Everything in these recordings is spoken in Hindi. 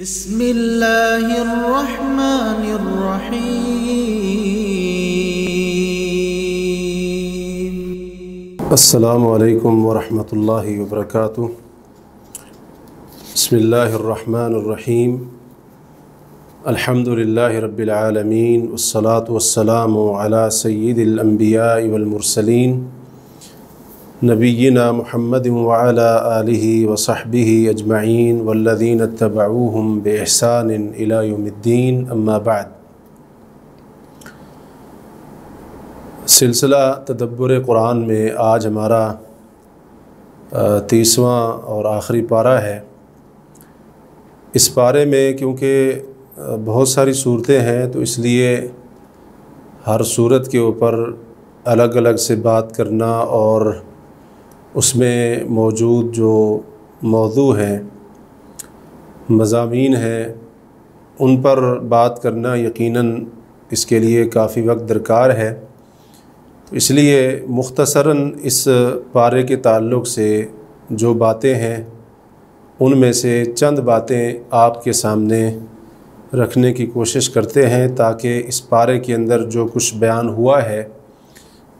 بسم الله الرحمن الرحيم السلام عليكم ورحمة الله وبركاته بسم الله الرحمن الرحيم الحمد لله رب العالمين والصلاة والسلام على سيد الأنبياء والمرسلين नबीना महमद वाली वसहबी अजमाइन वल्लिन तबाऊम बेहसान इलायद्दीन अम्माबाद सिलसिला तदब्बर कुरान में आज हमारा तीसवा और आखिरी पारा है इस पारे में क्योंकि बहुत सारी सूरतें हैं तो इसलिए हर सूरत के ऊपर अलग अलग से बात करना और उसमें मौजूद जो मौजू हैं मजामी हैं उन पर बात करना यकीनन इसके लिए काफ़ी वक्त दरकार है इसलिए मुख्तसरा इस पारे के ताल्लुक़ से जो बातें हैं उनमें से चंद बातें आपके सामने रखने की कोशिश करते हैं ताकि इस पारे के अंदर जो कुछ बयान हुआ है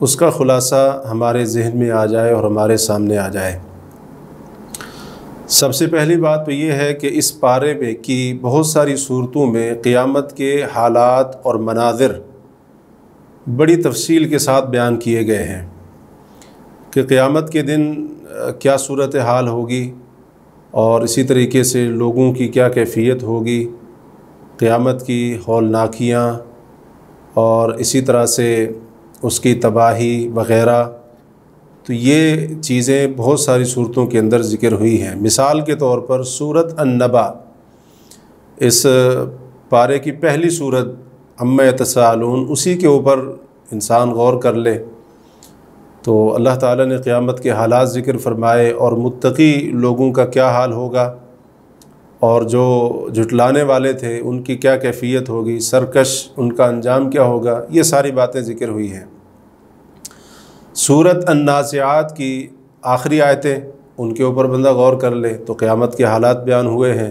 उसका ख़ुलासा हमारे जहन में आ जाए और हमारे सामने आ जाए सबसे पहली बात तो ये है कि इस पारे में कि बहुत सारी सूरतों में क़ियामत के हालात और मनाजिर बड़ी तफसील के साथ बयान किए गए हैं कि क़ियामत के दिन क्या सूरत हाल होगी और इसी तरीके से लोगों की क्या कैफियत होगी क़ियामत की हौलनाकियाँ और इसी तरह से उसकी तबाही वगैरह तो ये चीज़ें बहुत सारी सूरतों के अंदर ज़िक्र हुई हैं मिसाल के तौर पर सूरत अन्नबा इस पारे की पहली सूरत अम्मा तसालून उसी के ऊपर इंसान गौर कर ले तो अल्लाह ताला ने क़्यामत के हालात ज़िक्र फरमाए और मुत्तकी लोगों का क्या हाल होगा और जो जुटलाने वाले थे उनकी क्या कैफियत होगी सरकश उनका अंजाम क्या होगा ये सारी बातें ज़िक्र हुई हैं सूरत अन्नासियात की आखिरी आयतें उनके ऊपर बंदा गौर कर ले तो क़्यामत के हालात बयान हुए हैं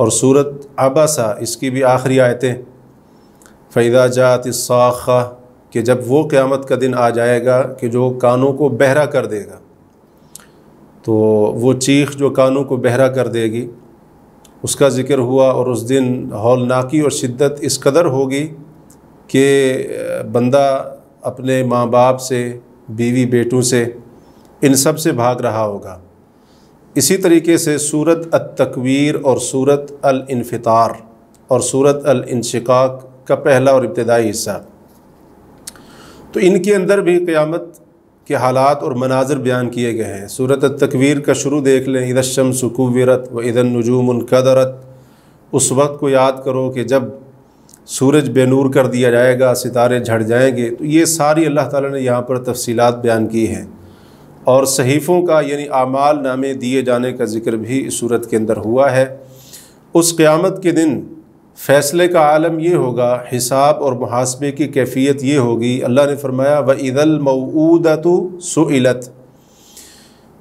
और सूरत आबासा इसकी भी आखिरी आयतें फ़ैदा जात साखा कि जब वो क़्यामत का दिन आ जाएगा कि जो कानों को बहरा कर देगा तो वो चीख जो कानों को बहरा कर देगी उसका ज़िक्र हुआ और उस दिन हौलनाकी और शिद्दत इस कदर होगी कि बंदा अपने माँ बाप से बीवी बेटों से इन सब से भाग रहा होगा इसी तरीके से सूरत तकवीर और सूरत अल इनफितार और सूरत अल इनशिकाक का पहला और इब्तदाई हिस्सा तो इनके अंदर भी क़्यामत के हालात और मनाजर बयान किए गए हैं सूरत तकवीर का शुरू देख लें शम सुकूवरत व इदन नजूम उस वक्त को याद करो कि जब सूरज बेनूर कर दिया जाएगा सितारे झड़ जाएंगे तो ये सारी अल्लाह ताला ने यहाँ पर तफसीलात बयान की हैं और सहीफ़ों का यानी आमाल नामे दिए जाने का जिक्र भी इस सूरत के अंदर हुआ है उस क़्यामत के दिन फ़ैसले का आलम यह होगा हिसाब और मुहासबे की कैफियत ये होगी अल्लाह ने फरमाया व ईदल मऊदत सुलत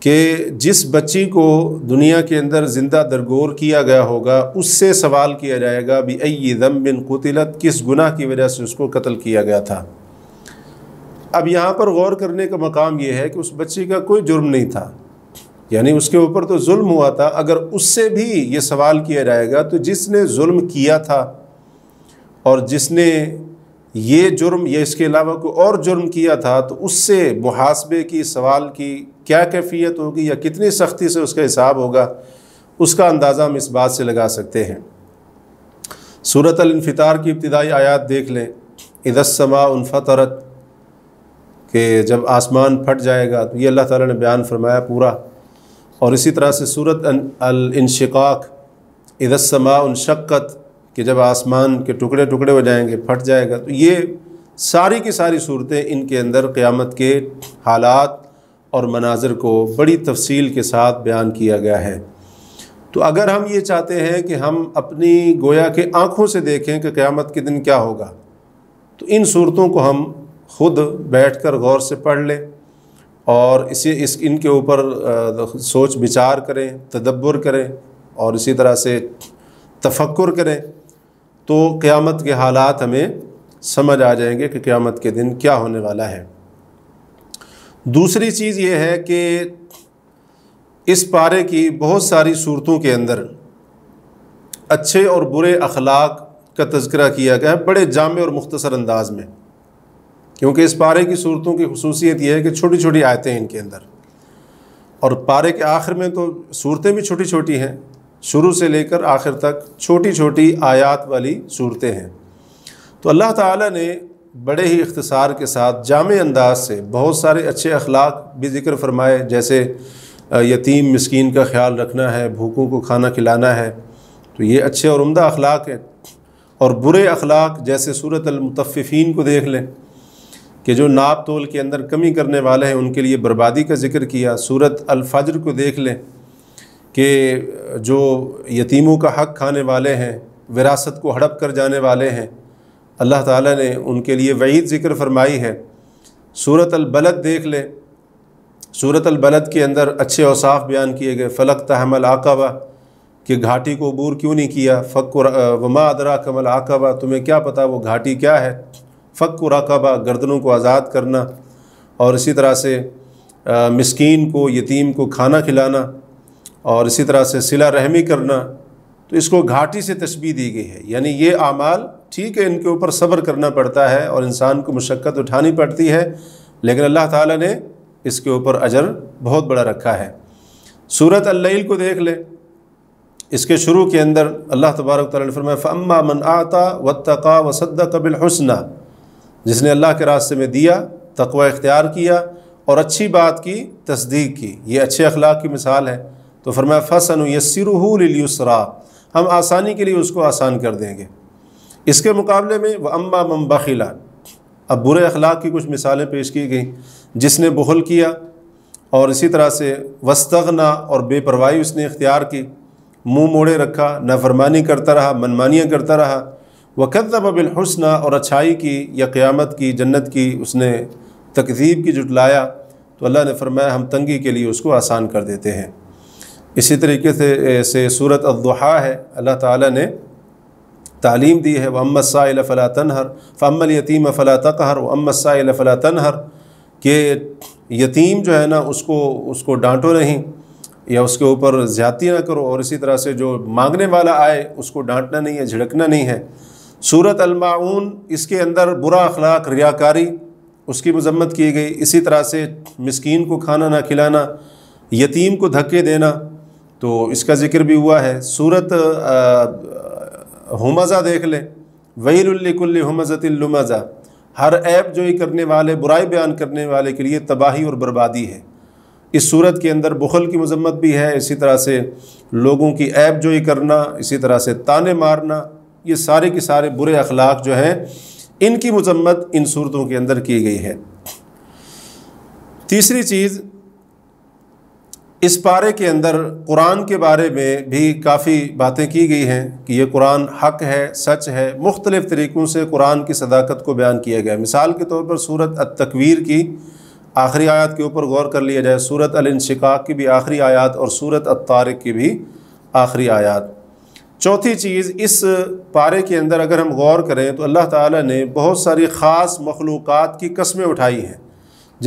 कि जिस बच्ची को दुनिया के अंदर ज़िंदा दरगोर किया गया होगा उससे सवाल किया जाएगा भी अई दम बिन कुतिलत किस गुनाह की वजह से उसको कत्ल किया गया था अब यहाँ पर गौर करने का मकाम यह है कि उस बच्ची का कोई जुर्म नहीं था यानी उसके ऊपर तो जुल्म हुआ था अगर उससे भी ये सवाल किया जाएगा तो जिसने जुल्म किया था और जिसने ये जुर्म या इसके अलावा कोई और जुर्म किया था तो उससे मुहासबे की सवाल की क्या कैफियत होगी या कितनी सख्ती से उसका हिसाब होगा उसका अंदाज़ा हम इस बात से लगा सकते हैं सूरत अनफितार की इब्तदाई आयात देख लें इदस्समा फ़तरत के जब आसमान फट जाएगा तो ये अल्लाह ताला ने बयान फरमाया पूरा और इसी तरह से सूरत अल इनशिकाक उन शक्क़त कि जब आसमान के टुकड़े टुकड़े हो जाएंगे फट जाएगा तो ये सारी की सारी सूरतें इनके अंदर क़्यामत के हालात और मनाजर को बड़ी तफसील के साथ बयान किया गया है तो अगर हम ये चाहते हैं कि हम अपनी गोया के आँखों से देखें कि क़्यामत के दिन क्या होगा तो इन सूरतों को हम खुद बैठ कर गौर से पढ़ लें और इसे इस इनके ऊपर सोच विचार करें तदब्बर करें और इसी तरह से तफक्र करें तो क़्यामत के हालात हमें समझ आ जाएंगे कि क़्यामत के दिन क्या होने वाला है दूसरी चीज़ ये है कि इस पारे की बहुत सारी सूरतों के अंदर अच्छे और बुरे अखलाक का तस्करा किया गया है बड़े जाम और मुख्तसर अंदाज में क्योंकि इस पारे की सूरतों की खसूसियत यह है कि छोटी छोटी आयतें हैं इनके अंदर और पारे के आखिर में तो सूरतें भी छोटी छोटी हैं शुरू से लेकर आखिर तक छोटी छोटी आयात वाली सूरतें हैं तो अल्लाह ताला ने बड़े ही इख्तसार के साथ जाम अंदाज से बहुत सारे अच्छे अखलाक भी जिक्र फरमाए जैसे यतीम मस्किन का ख्याल रखना है भूखों को खाना खिलाना है तो ये अच्छे और उम्दा अखलाक हैं और बुरे अखलाक जैसे सूरत अलमतफ़ीन को देख लें कि जो नाप तोल के अंदर कमी करने वाले हैं उनके लिए बर्बादी का जिक्र किया सूरत अलफजर को देख लें कि जो यतीमों का हक खाने वाले हैं विरासत को हड़प कर जाने वाले हैं अल्लाह ताला ने उनके लिए वहीद ज़िक्र फरमाई है सूरत अलबलद देख लें सूरत अलबलद के अंदर अच्छे औसाफ बयान किए गए फ़लक तहमल आकबा कि घाटी को अबूर क्यों नहीं किया फ़क्र वमा अदरा कमल आकबा तुम्हें क्या पता वो घाटी क्या है फ़क्र आकबा गर्दनों को आज़ाद करना और इसी तरह से आ, मिस्कीन को यतीम को खाना खिलाना और इसी तरह से सिला रहमी करना तो इसको घाटी से तस्बी दी गई है यानी ये अमाल ठीक है इनके ऊपर सब्र करना पड़ता है और इंसान को मशक्क़त उठानी पड़ती है लेकिन अल्लाह ताला ने इसके ऊपर अजर बहुत बड़ा रखा है सूरत अल्लैल को देख ले इसके शुरू के अंदर अल्लाह तबारक तरफ़रम फ़म्मा मन आता व तक़ा व सद्दा हसना जिसने अल्लाह के रास्ते में दिया तकवा इख्तियार किया और अच्छी बात की तस्दीक की ये अच्छे अखलाक की मिसाल है तो फरमाया फ़सन यसरहूसरा हम आसानी के लिए उसको आसान कर देंगे इसके मुकाबले में वह अम्मा मम बखिला अब बुरे अखलाक की कुछ मिसालें पेश की गई जिसने बहुल किया और इसी तरह से वस्तगना और बेपरवाही उसने इख्तियार की मुंह मोड़े रखा नाफरमानी करता रहा मनमानियाँ करता रहा वकदब बिलहसना और अच्छाई की या क़्यामत की जन्नत की उसने तकदीब की जुटलाया तो अल्लाह ने फरमाया हम तंगी के लिए उसको आसान कर देते हैं इसी तरीके से से सूरत अद्दुहा है अल्लाह ताला ने तालीम दी है वम साइल फ़ला तनहर फ़मल यतीम फ़ला तकहर वम साइल फ़ला तनहर कि यतीम जो है ना उसको उसको डांटो नहीं या उसके ऊपर ज़्यादती ना करो और इसी तरह से जो मांगने वाला आए उसको डांटना नहीं है झिड़कना नहीं है सूरत अलमाउन इसके अंदर बुरा अखलाक रियाकारी उसकी मजम्मत की गई इसी तरह से मस्किन को खाना ना खिलाना यतीम को धक्के देना तो इसका जिक्र भी हुआ है सूरत हमजा देख लें वहीकुल्ल हमज़तिलमज़ा हर ऐप जोई करने वाले बुराई बयान करने वाले के लिए तबाही और बर्बादी है इस सूरत के अंदर बुखल की मजम्मत भी है इसी तरह से लोगों की ऐप जोई करना इसी तरह से ताने मारना ये सारे के सारे बुरे अखलाक जो हैं इनकी मजम्मत इन सूरतों के अंदर की गई है तीसरी चीज़ इस पारे के अंदर कुरान के बारे में भी काफ़ी बातें की गई हैं कि ये कुरान हक है सच है मुख्तलिफ़ तरीक़ों से कुरान की सदाकत को बयान किया गया मिसाल के तौर पर सूरत तकवीर की आखिरी आयत के ऊपर गौर कर लिया जाए सूरत अलशिका की भी आखिरी आयत और सूरत अतारक की भी आखिरी आयत चौथी चीज़ इस पारे के अंदर अगर हम गौर करें तो अल्लाह ताला ने बहुत सारी ख़ास मखलूक़ात की कस्में उठाई हैं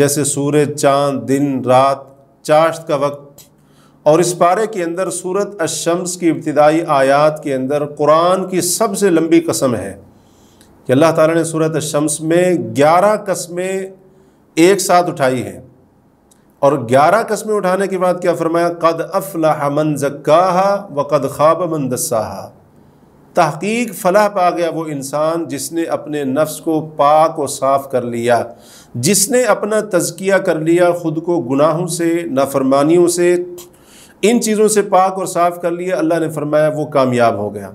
जैसे सूरज चाँद दिन रात चाश्त का वक्त और इस पारे के अंदर सूरत अशम्स की इब्तदाई आयात के अंदर कुरान की सबसे लंबी कसम है कि अल्लाह ताला ने सूरत अशम्स में ग्यारह कस्में एक साथ उठाई हैं और ग्यारह कस्में उठाने के बाद क्या फरमाया कद अफला मन जक्का व कद खाब मन दस्साहा तहकीक फलाह पा गया वो इंसान जिसने अपने नफ्स को पाक और साफ़ कर लिया जिसने अपना तजकिया कर लिया ख़ुद को गुनाहों से नाफरमानियों से इन चीज़ों से पाक और साफ़ कर लिया अल्लाह ने फरमाया वो कामयाब हो गया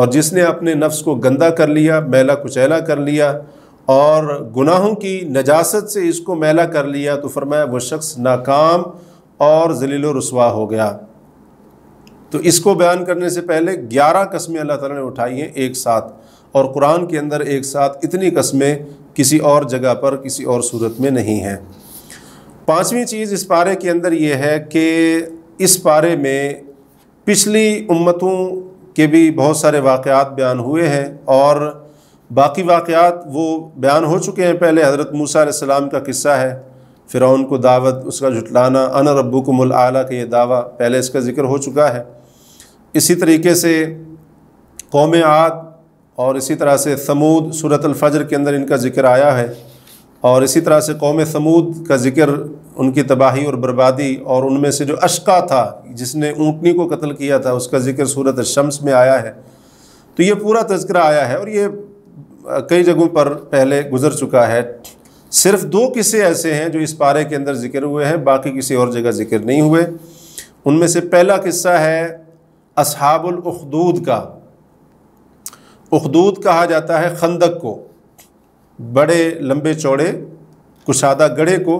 और जिसने अपने नफ्स को गंदा कर लिया मैला कुचैला कर लिया और गुनाहों की नजासत से इसको मैला कर लिया तो फरमाया वो शख्स नाकाम और जलील रसवा हो गया तो इसको बयान करने से पहले ग्यारह कस्में अल्लाह ताला ने उठाई हैं एक साथ और कुरान के अंदर एक साथ इतनी कस्में किसी और जगह पर किसी और सूरत में नहीं हैं पाँचवीं चीज़ इस पारे के अंदर ये है कि इस पारे में पिछली उम्मतों के भी बहुत सारे वाक़ बयान हुए हैं और बाकी वाक़ वो बयान हो चुके हैं पहले हज़रत मूसा सलाम का किस्सा है फिर को दावत उसका जुटलाना अन रब्बुकुमुल आला का ये दावा पहले इसका ज़िक्र हो चुका है इसी तरीके से कौम आद और इसी तरह से समूद सूरत अलफ़र के अंदर इनका ज़िक्र आया है और इसी तरह से कौम समूद का ज़िक्र उनकी तबाही और बर्बादी और उनमें से जो अशका था जिसने ऊँटनी को कत्ल किया था उसका ज़िक्र सूरत शम्स में आया है तो ये पूरा तस्करा आया है और ये कई जगहों पर पहले गुजर चुका है सिर्फ दो किस्से ऐसे हैं जो इस पारे के अंदर ज़िक्र हुए हैं बाकी किसी और जगह ज़िक्र नहीं हुए उनमें से पहला किस्सा है असहाबुलखदूद का उखदूद कहा जाता है खंदक को बड़े लंबे चौड़े कुशादा गढ़े को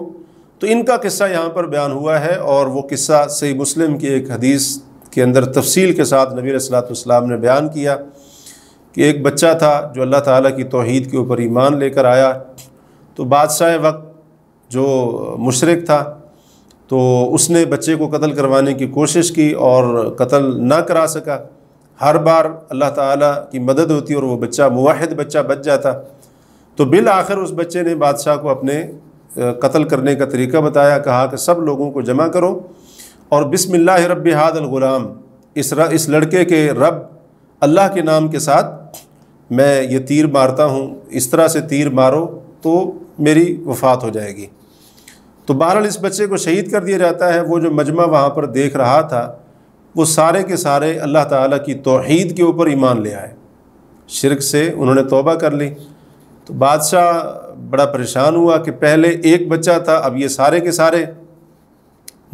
तो इनका किस्सा यहाँ पर बयान हुआ है और वो किस्सा सही मुस्लिम की एक हदीस के अंदर तफसील के साथ नबी सलाम ने बयान किया कि एक बच्चा था जो अल्लाह ताला की तोहद के ऊपर ईमान लेकर आया तो बादशाह वक्त जो मुशरक था तो उसने बच्चे को कत्ल करवाने की कोशिश की और कत्ल ना करा सका हर बार अल्लाह ताला की मदद होती और वो बच्चा मुवाहिद बच्चा बच जाता तो बिल आखिर उस बच्चे ने बादशाह को अपने कत्ल करने का तरीका बताया कहा कि सब लोगों को जमा करो और बिसमिल्लाह रब हादलग़ुलाम इस र, इस लड़के के रब अल्लाह के नाम के साथ मैं ये तीर मारता हूँ इस तरह से तीर मारो तो मेरी वफात हो जाएगी तो बहरहाल इस बच्चे को शहीद कर दिया जाता है वो जो मजमा वहाँ पर देख रहा था वो सारे के सारे अल्लाह ताला की तोहद के ऊपर ईमान ले आए शिरक से उन्होंने तोबा कर ली तो बादशाह बड़ा परेशान हुआ कि पहले एक बच्चा था अब ये सारे के सारे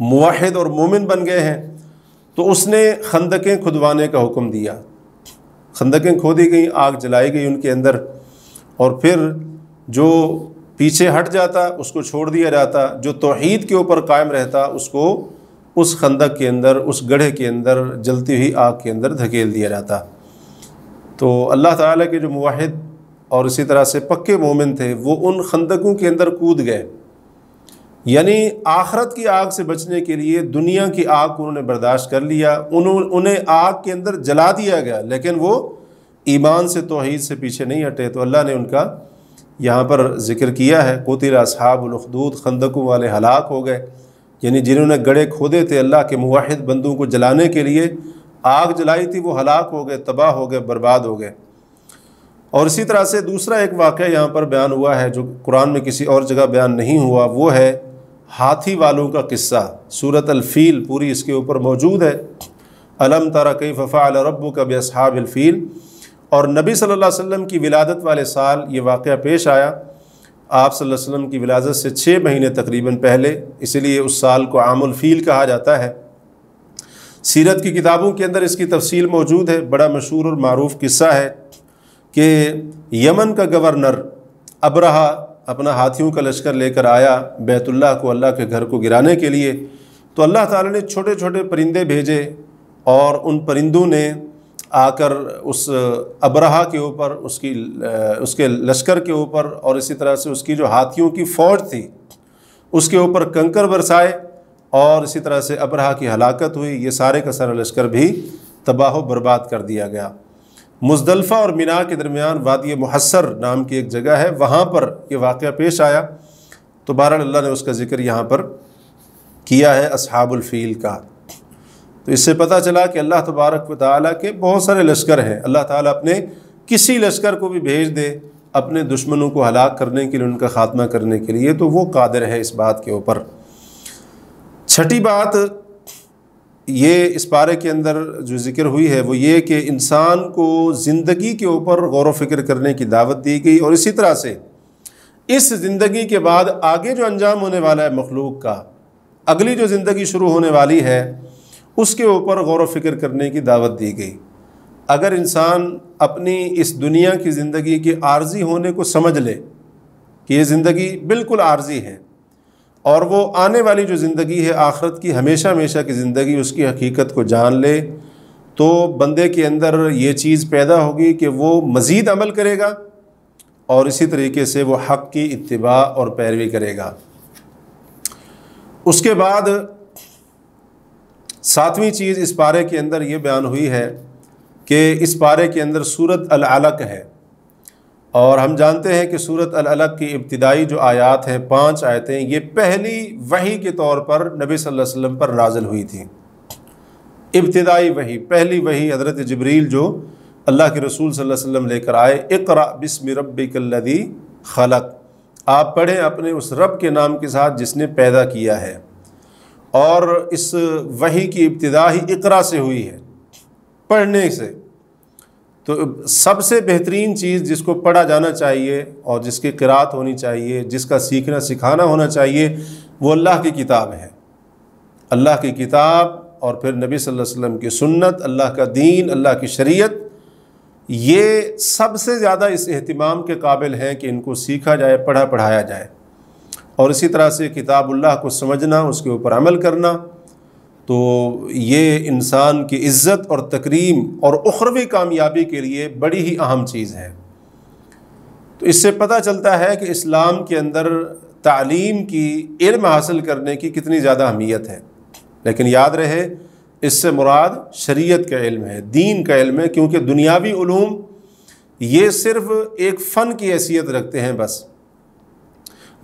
मुवाहिद और मोमिन बन गए हैं तो उसने खंदकें खुदवाने का हुक्म दिया खंदकें खोदी गई आग जलाई गई उनके अंदर और फिर जो पीछे हट जाता उसको छोड़ दिया जाता जो तोहद के ऊपर कायम रहता उसको उस खंदक के अंदर उस गढ़े के अंदर जलती हुई आग के अंदर धकेल दिया जाता तो अल्लाह ताला के जो मुहिद और इसी तरह से पक्के मोमिन थे वो उन खंदकों के अंदर कूद गए यानी आखरत की आग से बचने के लिए दुनिया की आग को उन्होंने बर्दाश्त कर लिया उन्हें आग के अंदर जला दिया गया लेकिन वो ईमान से तोहद से पीछे नहीं हटे तो अल्लाह ने उनका यहाँ पर जिक्र किया है कोतिल असहाबुलखदूद खंदकों वाले हलाक हो गए यानी जिन्होंने गड़े खोदे थे अल्लाह के मुहिद बंदों को जलाने के लिए आग जलाई थी वो हलाक हो गए तबाह हो गए बर्बाद हो गए और इसी तरह से दूसरा एक वाक़ यहाँ पर बयान हुआ है जो कुरान में किसी और जगह बयान नहीं हुआ वो है हाथी वालों का किस्सा सूरत अलफ़ील पूरी इसके ऊपर मौजूद है अलम तारा कई फ़फ़ा रबू का बेसहाबिलफ़ील और नबी सल्लल्लाहु अलैहि वसल्लम की विलादत वाले साल ये वाक़ पेश आया आप सल्लल्लाहु अलैहि वसल्लम की विलादत से छः महीने तकरीबन पहले इसलिए उस साल को आमुल फ़ील कहा जाता है सीरत की किताबों के अंदर इसकी तफसील मौजूद है बड़ा मशहूर और मरूफ़ किस्सा है कि यमन का गवर्नर रहा अपना हाथियों का लश्कर लेकर आया बैतुल्ला को अल्लाह के घर को गिराने के लिए तो अल्लाह ताला ने छोटे छोटे परिंदे भेजे और उन परिंदों ने आकर उस अबरहा के ऊपर उसकी उसके लश्कर के ऊपर और इसी तरह से उसकी जो हाथियों की फ़ौज थी उसके ऊपर कंकर बरसाए और इसी तरह से अबरहा की हलाकत हुई ये सारे का सारा लश्कर भी तबाह बर्बाद कर दिया गया मुजदलफ़ा और मीना के दरमियान वादी महसर नाम की एक जगह है वहाँ पर यह वाक़ पेश आया तो बहर अल्लाह ने उसका ज़िक्र यहाँ पर किया है असहाबुल का तो इससे पता चला कि अल्लाह तबारक व के बहुत सारे लश्कर हैं अल्लाह ताली अपने किसी लश्कर को भी भेज दे अपने दुश्मनों को हलाक करने के लिए उनका ख़ात्मा करने के लिए तो वो कादिर है इस बात के ऊपर छठी बात ये इस पारे के अंदर जो जिक्र हुई है वो ये कि इंसान को ज़िंदगी के ऊपर गौर फिक्र करने की दावत दी गई और इसी तरह से इस ज़िंदगी के बाद आगे जो अंजाम होने वाला है मखलूक का अगली जो ज़िंदगी शुरू होने वाली है उसके ऊपर गौर फिक्र करने की दावत दी गई अगर इंसान अपनी इस दुनिया की ज़िंदगी के आर्जी होने को समझ ले कि ये ज़िंदगी बिल्कुल आर्जी है और वो आने वाली जो ज़िंदगी है आखरत की हमेशा हमेशा की ज़िंदगी उसकी हकीकत को जान ले तो बंदे के अंदर ये चीज़ पैदा होगी कि वो मज़ीद अमल करेगा और इसी तरीके से वो हक़ की इतबा और पैरवी करेगा उसके बाद सातवीं चीज़ इस पारे के अंदर ये बयान हुई है कि इस पारे के अंदर सूरत अलग है और हम जानते हैं कि सूरत अलग की इब्तदाई जो आयात हैं पांच आयतें ये पहली वही के तौर पर नबी सल्लल्लाहु अलैहि वसल्लम पर नाजल हुई थी इब्तदाई वही पहली वही हज़रत जबरील जो अल्लाह के रसूल सल्लल्लाहु अलैहि वसल्लम लेकर आए इकरा बिस्म रबिकल्लदी खलक आप पढ़ें अपने उस रब के नाम के साथ जिसने पैदा किया है और इस वही की इब्तदा ही इकरा से हुई है पढ़ने से तो सबसे बेहतरीन चीज़ जिसको पढ़ा जाना चाहिए और जिसकी किरात होनी चाहिए जिसका सीखना सिखाना होना चाहिए वो अल्लाह की किताब है अल्लाह की किताब और फिर नबी सल्लल्लाहु अलैहि वसल्लम की सुन्नत अल्लाह का दीन अल्लाह की शरीयत ये सबसे ज़्यादा इस अहतमाम के काबिल हैं कि इनको सीखा जाए पढ़ा पढ़ाया जाए और इसी तरह से किताबुल्लाह को समझना उसके ऊपर अमल करना तो ये इंसान की इज़्ज़त और तकरीम और उखरवी कामयाबी के लिए बड़ी ही अहम चीज़ है तो इससे पता चलता है कि इस्लाम के अंदर तालीम की इल्म हासिल करने की कितनी ज़्यादा अहमियत है लेकिन याद रहे इससे मुराद शरीयत का इल्म है दीन का इल्म है क्योंकि दुनियावी ये सिर्फ़ एक फ़न की हैसियत रखते हैं बस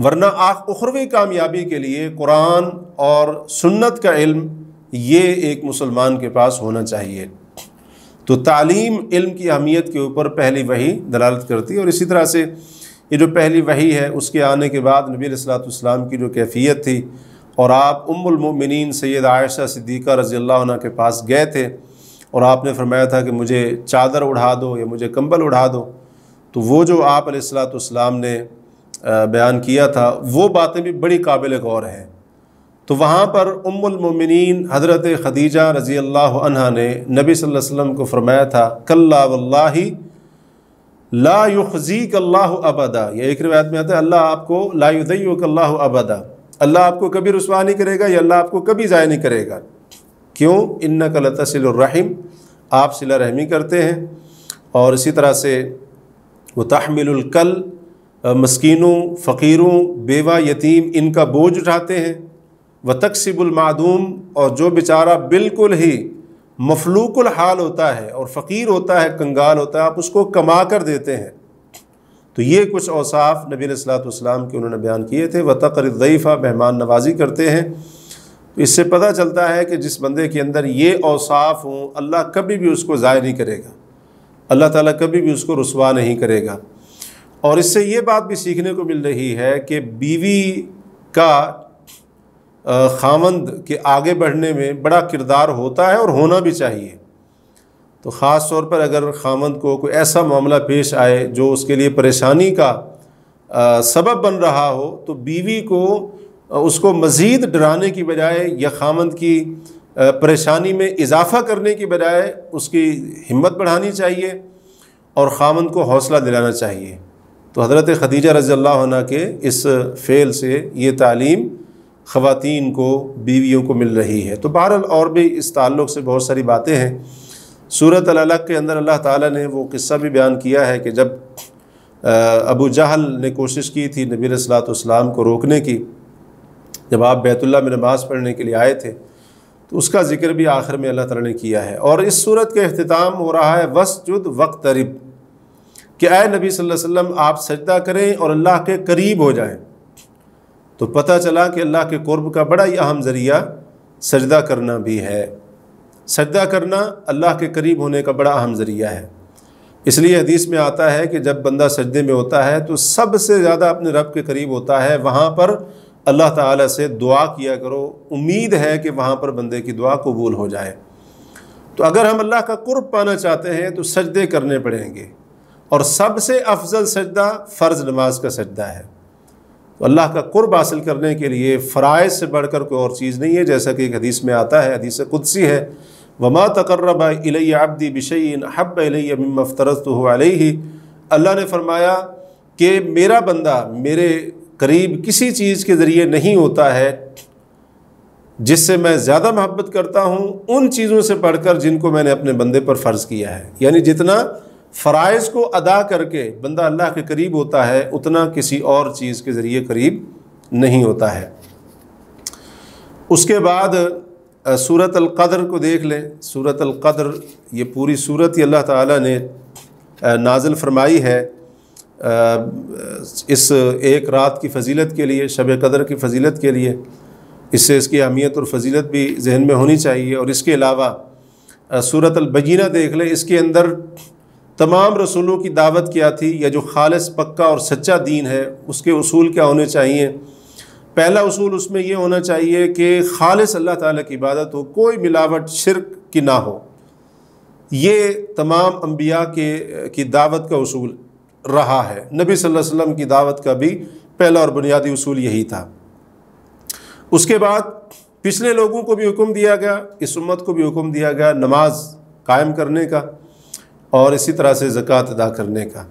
वरना आख उखरवी कामयाबी के लिए कुरान और सुन्नत का इल्म ये एक मुसलमान के पास होना चाहिए तो तालीम इल्म की अहमियत के ऊपर पहली वही दलालत करती है और इसी तरह से ये जो पहली वही है उसके आने के बाद नबी सलाम की जो कैफियत थी और आप उम्मिन सैद आयशा सिद्दीक़ा रज़ी अल्लाह के पास गए थे और आपने फरमाया था कि मुझे चादर उड़ा दो या मुझे कंबल उड़ा दो तो वो जो आप ने बयान किया था वो बातें भी बड़ी काबिल गौर हैं तो वहाँ पर उम्मिन हज़रत खदीजा रज़ी अल्लाह अन्हा ने नबी सल्लल्लाहु अलैहि वसल्लम को फ़रमाया था कल्ला वल्लाही ला युखजीक अल्लाह अबदा ये एक रिवायत में आता है अल्लाह आपको ला अल्लाह अबदा अल्लाह आपको कभी रसवा नहीं करेगा या अल्लाह आपको कभी ज़ाय नहीं करेगा क्यों इन्ना का लतसिलरहिम आप सिला रहमी करते हैं और इसी तरह से वो तहमिलकल मस्किनों फ़कीरों बेवा यतीम इनका बोझ उठाते हैं व तकसीबुलमादूम और जो बेचारा बिल्कुल ही मफलूकुल हाल होता है और फ़कीर होता है कंगाल होता है आप उसको कमा कर देते हैं तो ये कुछ औसाफ नबी सलाम के उन्होंने बयान किए थे व तकरीफ़ा मेहमान नवाजी करते हैं इससे पता चलता है कि जिस बंदे के अंदर ये औसाफ हों अल्लाह कभी भी उसको ज़ाय नहीं करेगा अल्लाह ताली कभी भी उसको रसवा नहीं करेगा और इससे ये बात भी सीखने को मिल रही है कि बीवी का खामंद के आगे बढ़ने में बड़ा किरदार होता है और होना भी चाहिए तो ख़ास तौर पर अगर खामंद को कोई ऐसा मामला पेश आए जो उसके लिए परेशानी का सबब बन रहा हो तो बीवी को उसको मज़ीद डराने की बजाय या खामंद की परेशानी में इजाफ़ा करने की बजाय उसकी हिम्मत बढ़ानी चाहिए और खामंद को हौसला दिलाना चाहिए तो हज़रत खदीजा रज़ील् के इस फ़ेल से ये तालीम ख़वान को बीवियों को मिल रही है तो बहरहाल और भी इस ताल्लुक़ से बहुत सारी बातें हैं सूरत अलग के अंदर अल्लाह ताला ने वो किस्सा भी बयान किया है कि जब अबू जहल ने कोशिश की थी नबी सलाम को रोकने की जब आप बैतुल्ला में नमाज़ पढ़ने के लिए आए थे तो उसका ज़िक्र भी आखिर में अल्लाह ताला ने किया है और इस सूरत का अख्ताम हो रहा है वक्त तरीब कि आए नबी सल्लल्लाहु अलैहि वसल्लम आप सजदा करें और अल्लाह के करीब हो जाएं तो पता चला कि अल्लाह के कुर्ब का बड़ा ही अहम ज़रिया सजदा करना भी है सजदा करना अल्लाह के करीब होने का बड़ा अहम ज़रिया है इसलिए हदीस में आता है कि जब बंदा सजदे में होता है तो सबसे ज़्यादा अपने रब के करीब होता है वहाँ पर अल्लाह ताला से दुआ किया करो उम्मीद है कि वहाँ पर बंदे की दुआ कबूल हो जाए तो अगर हम अल्लाह का कुर्ब पाना चाहते हैं तो सजदे करने पड़ेंगे और सबसे अफजल सजदा फ़र्ज़ नमाज का सजदा है तो अल्लाह का कुर्ब हासिल करने के लिए फ़राइज़ से बढ़कर कोई और चीज़ नहीं है जैसा कि एक हदीस में आता है हदीस कुदसी है वमा तकर्रब अब्दी बिशन हब अफ़तरस्त ही अल्लाह ने फरमाया कि मेरा बंदा मेरे करीब किसी चीज़ के ज़रिए नहीं होता है जिससे मैं ज़्यादा महब्बत करता हूँ उन चीज़ों से पढ़कर जिनको मैंने अपने बंदे पर फ़र्ज़ किया है यानी जितना फ़रज़ को अदा करके बंदा अल्लाह के करीब होता है उतना किसी और चीज़ के ज़रिए करीब नहीं होता है उसके बाद सूरत अलक़द्र को देख लें सूरत अलक़द्र ये पूरी सूरत ही अल्लाह ताला ने नाजिल फरमाई है इस एक रात की फजीलत के लिए शब कदर की फजीलत के लिए इससे इसकी अहमियत और फजीलत भी जहन में होनी चाहिए और इसके अलावा सूरत अलबीना देख लें इसके अंदर तमाम रसूलों की दावत क्या थी या जो खालस पक्का और सच्चा दीन है उसके असूल क्या होने चाहिए पहला असूल उसमें यह होना चाहिए कि खालस अल्लाह ताली की इबादत हो कोई मिलावट शिरक की ना हो ये तमाम अम्बिया के की दावत का असूल रहा है नबी सल्लल्लाहु अलैहि वसल्लम की दावत का भी पहला और बुनियादी असूल यही था उसके बाद पिछले लोगों को भी हुक्म दिया गया इस उम्मत को भी हुक्म दिया गया नमाज कायम करने का और इसी तरह से ज़क़़त अदा करने का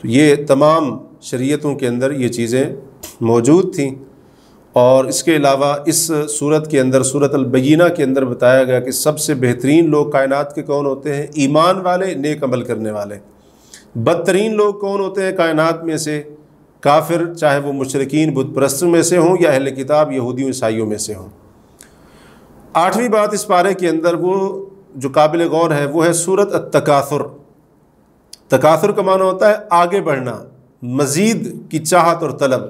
तो ये तमाम शरीयतों के अंदर ये चीज़ें मौजूद थीं और इसके अलावा इस सूरत के अंदर सूरत अलबीना के अंदर बताया गया कि सबसे बेहतरीन लोग कायनात के कौन होते हैं ईमान वाले नेक अमल करने वाले बदतरीन लोग कौन होते हैं कायनात में से काफिर चाहे वो मुशरकिन बुतप्रस्त में से हों या अहल किताब यहूदियों ईसाइयों में से हों आठवीं बात इस पारे के अंदर वो जो काबिल गौर है वो है सूरत तकासुर तकासुर का माना होता है आगे बढ़ना मज़ीद की चाहत और तलब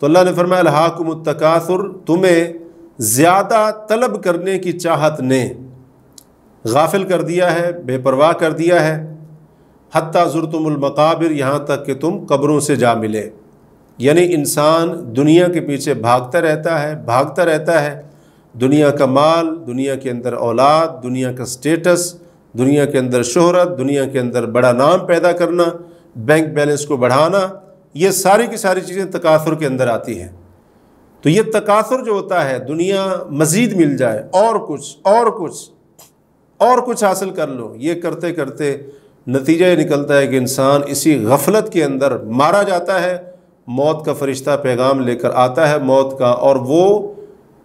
तो अल्लाह ने फरमाया हाकुम तकासुर तुम्हें ज़्यादा तलब करने की चाहत ने गाफिल कर दिया है बेपरवाह कर दिया है हती ज़ुरतुमकाबिर यहाँ तक कि तुम कब्रों से जा मिले यानी इंसान दुनिया के पीछे भागता रहता है भागता रहता है दुनिया का माल दुनिया के अंदर औलाद दुनिया का स्टेटस दुनिया के अंदर शोहरत दुनिया के अंदर बड़ा नाम पैदा करना बैंक बैलेंस को बढ़ाना ये सारी की सारी चीज़ें तकासुर के अंदर आती हैं तो ये तकासुर जो होता है दुनिया मज़ीद मिल जाए और कुछ और कुछ और कुछ हासिल कर लो ये करते करते नतीजा ये निकलता है कि इंसान इसी गफलत के अंदर मारा जाता है मौत का फरिश्ता पैगाम लेकर आता है मौत का और वो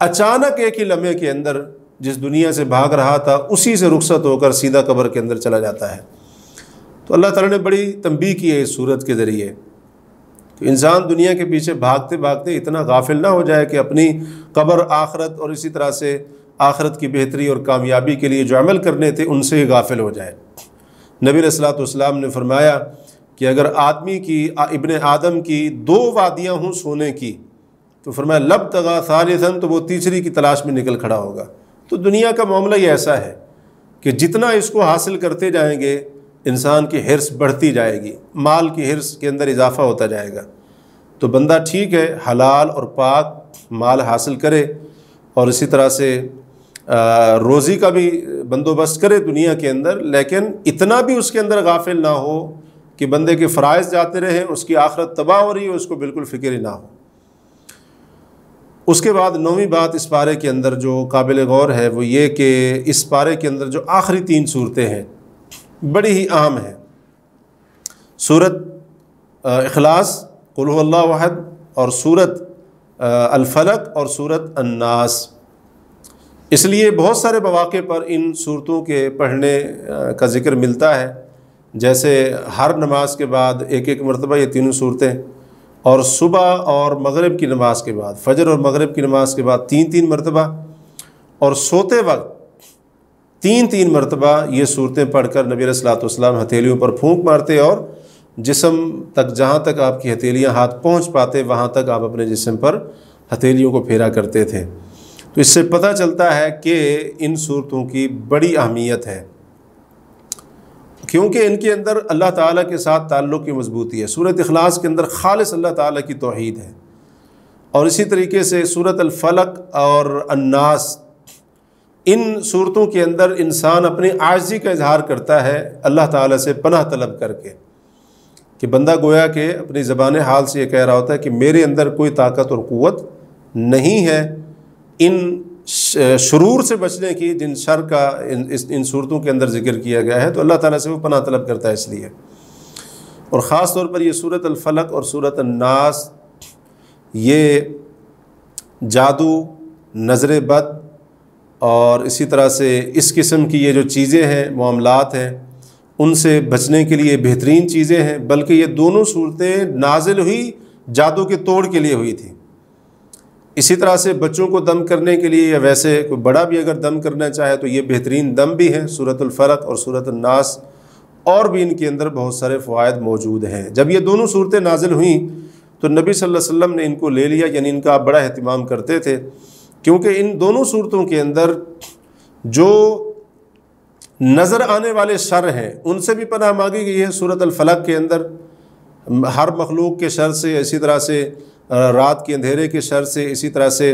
अचानक एक ही लम्हे के अंदर जिस दुनिया से भाग रहा था उसी से रुखसत होकर सीधा कबर के अंदर चला जाता है तो अल्लाह ताला ने बड़ी तंबी की है इस सूरत के ज़रिए तो इंसान दुनिया के पीछे भागते भागते इतना गाफिल ना हो जाए कि अपनी कबर आखरत और इसी तरह से आखरत की बेहतरी और कामयाबी के लिए जो अमल करने थे उनसे ही गाफिल हो जाए नबी रसलातम ने फरमाया कि अगर आदमी की इबन आदम की दो वादियाँ हों सोने की तो फरमाया लब तगा सालिसन तो वो तीसरी की तलाश में निकल खड़ा होगा तो दुनिया का मामला ही ऐसा है कि जितना इसको हासिल करते जाएंगे इंसान की हिरस बढ़ती जाएगी माल की हिरस के अंदर इजाफा होता जाएगा तो बंदा ठीक है हलाल और पाक माल हासिल करे और इसी तरह से रोज़ी का भी बंदोबस्त करे दुनिया के अंदर लेकिन इतना भी उसके अंदर गाफिल ना हो कि बंदे के फ़राइज़ जाते रहें उसकी आखरत तबाह हो रही है उसको बिल्कुल फ़िक्र ही ना हो उसके बाद नौवीं बात इस पारे के अंदर जो काबिल गौर है वो ये कि इस पारे के अंदर जो आखिरी तीन सूरतें हैं बड़ी ही अहम हैं सूरत अखलास कुल्ला वहद और सूरत अलफलक और सूरत अन्नास इसलिए बहुत सारे मौाक़े पर इन सूरतों के पढ़ने का ज़िक्र मिलता है जैसे हर नमाज के बाद एक एक मरतबा ये तीनों सूरतें और सुबह और मगरब की नमाज के बाद फजर और मगरब की नमाज के बाद तीन तीन मरतबा और सोते वक्त तीन तीन मरतबा ये सूरतें पढ़कर नबी सलाम हथेलियों पर फूंक मारते और जिसम तक जहाँ तक आपकी हथेलियाँ हाथ पहुँच पाते वहाँ तक आप अपने जिसम पर हथेलियों को फेरा करते थे तो इससे पता चलता है कि इन सूरतों की बड़ी अहमियत है क्योंकि इनके अंदर अल्लाह ताला के साथ ताल्लुक़ की मजबूती है सूरत अखलास के अंदर खालिस अल्लाह ताला की तोहद है और इसी तरीके से सूरत अलफलक और अन्नास इन सूरतों के अंदर इंसान अपनी आर्जी का इजहार करता है अल्लाह ताला से पनाह तलब करके कि बंदा गोया के अपनी ज़बान हाल से ये कह रहा होता है कि मेरे अंदर कोई ताकत और क़वत नहीं है इन शुरूर से बचने की जिन शर का इन इस इन सूरतों के अंदर जिक्र किया गया है तो अल्लाह ताला से वो पना तलब करता है इसलिए और ख़ास तौर पर ये सूरत अलफलक और सूरत अन्नास ये जादू नज़र बद और इसी तरह से इस किस्म की ये जो चीज़ें हैं मामलात हैं उनसे बचने के लिए बेहतरीन चीज़ें हैं बल्कि ये दोनों सूरतें नाजिल हुई जादू के तोड़ के लिए हुई थी इसी तरह से बच्चों को दम करने के लिए या वैसे कोई बड़ा भी अगर दम करना चाहे तो ये बेहतरीन दम भी है सूरतलफ़लक और सूरत नास और भी इनके अंदर बहुत सारे फ़वाद मौजूद हैं जब ये दोनों सूरतें नाजिल हुई तो नबी सल्लल्लाहु अलैहि वसल्लम ने इनको ले लिया यानी इनका आप बड़ा अहतमाम करते थे क्योंकि इन दोनों सूरतों के अंदर जो नज़र आने वाले शर हैं उनसे भी पनाह मांगी गई है सूरत अलफलक के अंदर हर मखलूक के शर से इसी तरह से रात के अंधेरे के शर से इसी तरह से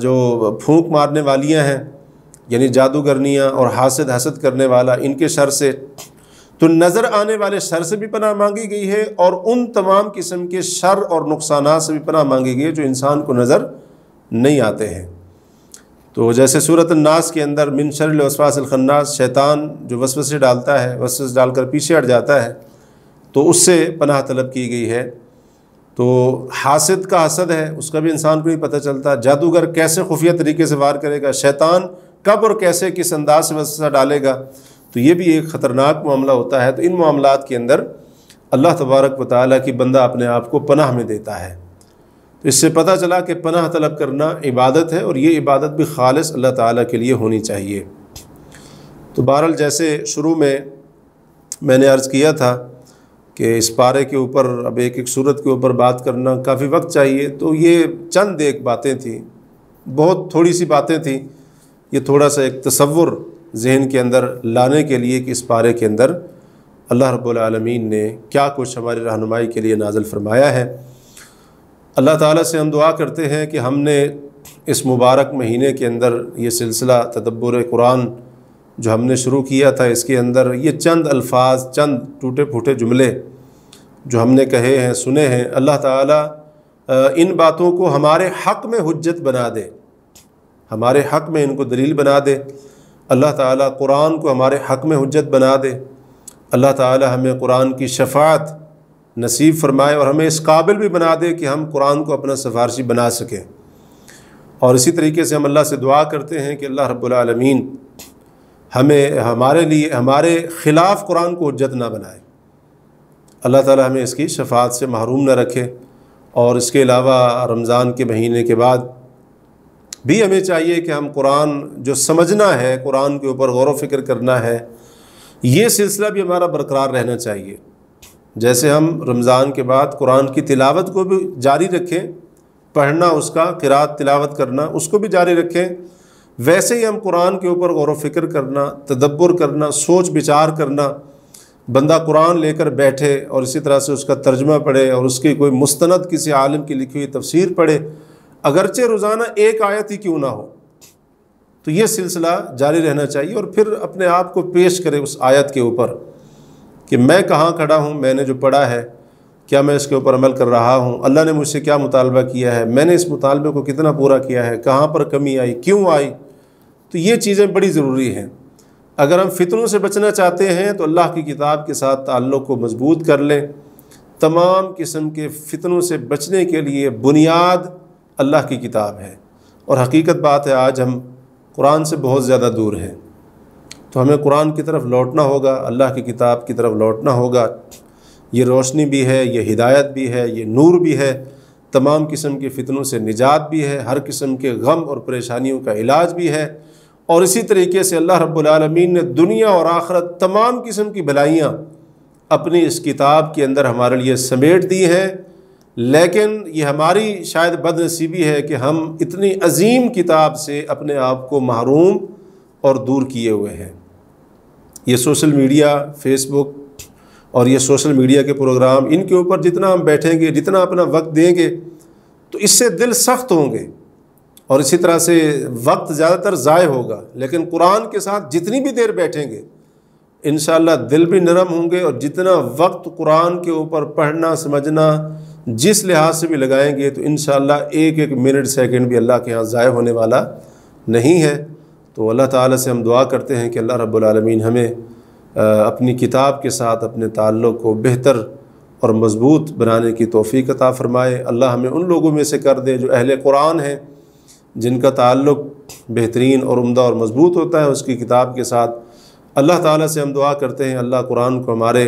जो फूंक मारने वालियाँ हैं यानी जादूगरनियाँ और हासद हसद करने वाला इनके शर से तो नज़र आने वाले शर से भी पनाह मांगी गई है और उन तमाम किस्म के शर और नुकसान से भी पनाह मांगी गई है जो इंसान को नज़र नहीं आते हैं तो जैसे सूरत नास के अंदर मिन शरवास शैतान जो वसवसे डालता है वसवस डालकर पीछे हट जाता है तो उससे पनाह तलब की गई है तो हासद का हसद है उसका भी इंसान को नहीं पता चलता जादूगर कैसे खुफिया तरीके से वार करेगा शैतान कब और कैसे किस अंदाज से वसा डालेगा तो ये भी एक ख़तरनाक मामला होता है तो इन मामला के अंदर अल्लाह तबारक व ताली की बंदा अपने आप को पनाह में देता है तो इससे पता चला कि पनाह तलब करना इबादत है और ये इबादत भी खालस अल्लाह ताली के लिए होनी चाहिए तो बहरल जैसे शुरू में मैंने अर्ज़ किया था कि इस पारे के ऊपर अब एक एक सूरत के ऊपर बात करना काफ़ी वक्त चाहिए तो ये चंद एक बातें थी बहुत थोड़ी सी बातें थी ये थोड़ा सा एक तस्वुर जहन के अंदर लाने के लिए कि इस पारे के अंदर अल्लाह रबालमीन ने क्या कुछ हमारी रहनुमाई के लिए नाजल फरमाया है अल्लाह ताला से हम दुआ करते हैं कि हमने इस मुबारक महीने के अंदर ये सिलसिला तदब्बर कुरान जो हमने शुरू किया था इसके अंदर ये चंद अल्फाज चंद टूटे फूटे जुमले जो हमने कहे हैं सुने हैं अल्लाह ताला इन बातों को हमारे हक़ में हजत बना दे हमारे हक़ में इनको दलील बना दे अल्लाह ताला कुरान को हमारे हक़ में हजत बना दे अल्लाह ताला हमें कुरान की शफात नसीब फरमाए और हमें इस काबिल भी बना दे कि हम कुरान को अपना सिफारशी बना सकें और इसी तरीके से हम अल्लाह से दुआ करते हैं कि अल्लाह रब्बुल हमें हमारे लिए हमारे ख़िलाफ़ कुरान को उज्जत ना बनाए अल्लाह ताला हमें इसकी शफात से महरूम ना रखे और इसके अलावा रमज़ान के महीने के बाद भी हमें चाहिए कि हम कुरान जो समझना है कुरान के ऊपर गौर फिक्र करना है ये सिलसिला भी हमारा बरकरार रहना चाहिए जैसे हम रमज़ान के बाद कुरान की तिलावत को भी जारी रखें पढ़ना उसका किरात तिलावत करना उसको भी जारी रखें वैसे ही हम कुरान के ऊपर गौर फिक्र करना तदब्बर करना सोच विचार करना बंदा कुरान लेकर बैठे और इसी तरह से उसका तर्जमा पढ़े और उसकी कोई मुस्तंद किसी आलम की लिखी हुई तफसीर पढ़े अगरचे रोज़ाना एक आयत ही क्यों ना हो तो ये सिलसिला जारी रहना चाहिए और फिर अपने आप को पेश करें उस आयत के ऊपर कि मैं कहाँ खड़ा हूँ मैंने जो पढ़ा है क्या मैं इसके ऊपर अमल कर रहा हूँ अल्लाह ने मुझसे क्या मुतालबा किया है मैंने इस मुतालबे को कितना पूरा किया है कहाँ पर कमी आई क्यों आई तो ये चीज़ें बड़ी ज़रूरी हैं अगर हम फितरों से बचना चाहते हैं तो अल्लाह की किताब के साथ ताल्लुक़ को मजबूत कर लें तमाम किस्म के फितरों से बचने के लिए बुनियाद अल्लाह की किताब है और हकीकत बात है आज हम कुरान से बहुत ज़्यादा दूर हैं तो हमें कुरान की तरफ लौटना होगा अल्लाह की किताब की तरफ लौटना होगा ये रोशनी भी है ये हिदायत भी है ये नूर भी है तमाम किस्म के फितनों से निजात भी है हर किस्म के गम और परेशानियों का इलाज भी है और इसी तरीके से अल्लाह रब्बुलमीन ने दुनिया और आखरत तमाम किस्म की भलाइयाँ अपनी इस किताब के अंदर हमारे लिए समेट दी हैं लेकिन ये हमारी शायद बदनसीबी है कि हम इतनी अजीम किताब से अपने आप को महरूम और दूर किए हुए हैं ये सोशल मीडिया फेसबुक और ये सोशल मीडिया के प्रोग्राम इनके ऊपर जितना हम बैठेंगे जितना अपना वक्त देंगे तो इससे दिल सख्त होंगे और इसी तरह से वक्त ज़्यादातर ज़ाय होगा लेकिन कुरान के साथ जितनी भी देर बैठेंगे इन दिल भी नरम होंगे और जितना वक्त कुरान के ऊपर पढ़ना समझना जिस लिहाज से भी लगाएंगे तो इन एक एक मिनट सेकंड भी अल्लाह के यहाँ ज़ाय होने वाला नहीं है तो अल्लाह ताला से हम दुआ करते हैं कि अल्लाह रब्बुल रबालमीन हमें अपनी किताब के साथ अपने ताल्लुक़ को बेहतर और मज़बूत बनाने की तोफ़ी अता फ़रमाए अल्लाह हमें उन लोगों में से कर दे जो अहल कुरान हैं जिनका ताल्लुक़ बेहतरीन और उम्दा और मज़बूत होता है उसकी किताब के साथ अल्लाह ताला से हम दुआ करते हैं अल्लाह कुरान को हमारे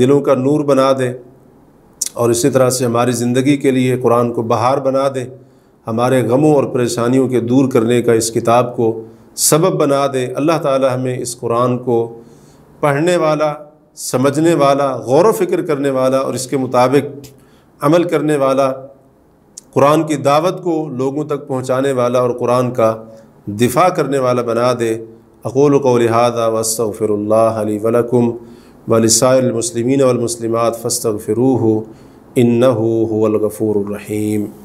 दिलों का नूर बना दे और इसी तरह से हमारी ज़िंदगी के लिए कुरान को बहार बना दे हमारे गमों और परेशानियों के दूर करने का इस किताब को सबब बना दे अल्लाह ताला हमें इस कुरान को पढ़ने वाला समझने वाला गौर फिक्र करने वाला और इसके मुताबिक अमल करने वाला कुरान की दावत को लोगों तक पहुँचाने वाला और कुरान का दिफा करने वाला बना दे अकोल कौलहादा वस्तफ़िर वलकुम वलिसमसलिमिन वमसलिमत फ़स्तफ़िरू इन हुलगफ़ूर रहीम